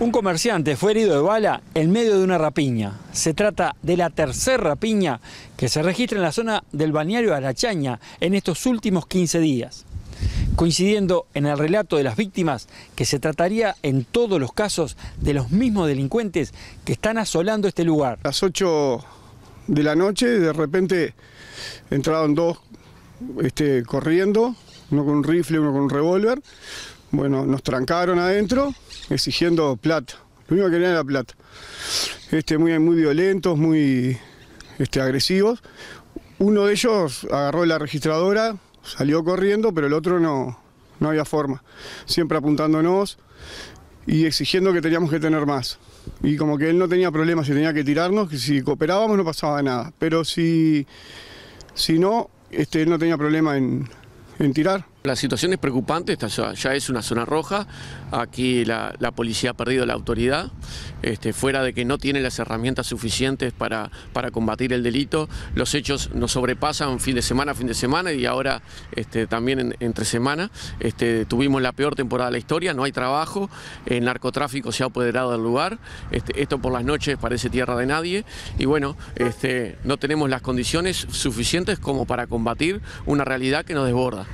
Un comerciante fue herido de bala en medio de una rapiña. Se trata de la tercera rapiña que se registra en la zona del balneario Arachaña en estos últimos 15 días. Coincidiendo en el relato de las víctimas que se trataría en todos los casos de los mismos delincuentes que están asolando este lugar. A las 8 de la noche de repente entraron dos este, corriendo, uno con un rifle, uno con un revólver. Bueno, nos trancaron adentro exigiendo plata. Lo único que querían era plata. Este, muy, muy violentos, muy este, agresivos. Uno de ellos agarró la registradora, salió corriendo, pero el otro no, no había forma. Siempre apuntándonos y exigiendo que teníamos que tener más. Y como que él no tenía problema si tenía que tirarnos, que si cooperábamos no pasaba nada. Pero si, si no, este, él no tenía problema en, en tirar. La situación es preocupante, esta ya, es una zona roja, aquí la, policía ha perdido la autoridad, este, fuera de que no tiene las herramientas suficientes para, para, combatir el delito, los hechos nos sobrepasan fin de semana a fin de semana y ahora este, también entre semana. Este, tuvimos la peor temporada de la historia, no hay trabajo, el narcotráfico se ha apoderado del lugar, esto por las noches parece tierra de nadie y bueno, no tenemos las condiciones suficientes como para combatir una realidad que nos desborda.